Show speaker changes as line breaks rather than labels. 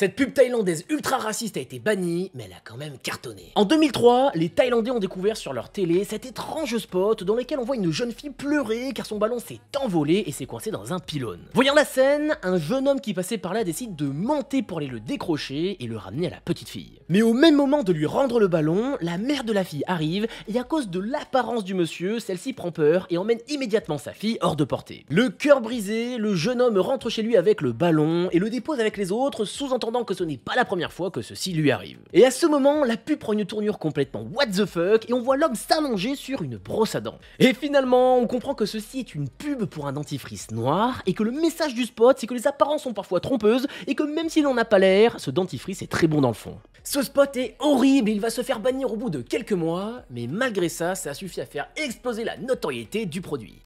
Cette pub thaïlandaise ultra raciste a été bannie, mais elle a quand même cartonné. En 2003, les Thaïlandais ont découvert sur leur télé cet étrange spot dans lequel on voit une jeune fille pleurer car son ballon s'est envolé et s'est coincé dans un pylône. Voyant la scène, un jeune homme qui passait par là décide de monter pour aller le décrocher et le ramener à la petite fille. Mais au même moment de lui rendre le ballon, la mère de la fille arrive et à cause de l'apparence du monsieur, celle-ci prend peur et emmène immédiatement sa fille hors de portée. Le cœur brisé, le jeune homme rentre chez lui avec le ballon et le dépose avec les autres, sous-entendant que ce n'est pas la première fois que ceci lui arrive. Et à ce moment, la pub prend une tournure complètement what the fuck et on voit l'homme s'allonger sur une brosse à dents. Et finalement, on comprend que ceci est une pub pour un dentifrice noir et que le message du spot, c'est que les apparences sont parfois trompeuses et que même s'il n'en a pas l'air, ce dentifrice est très bon dans le fond. Ce spot est horrible, il va se faire bannir au bout de quelques mois, mais malgré ça, ça a suffi à faire exploser la notoriété du produit.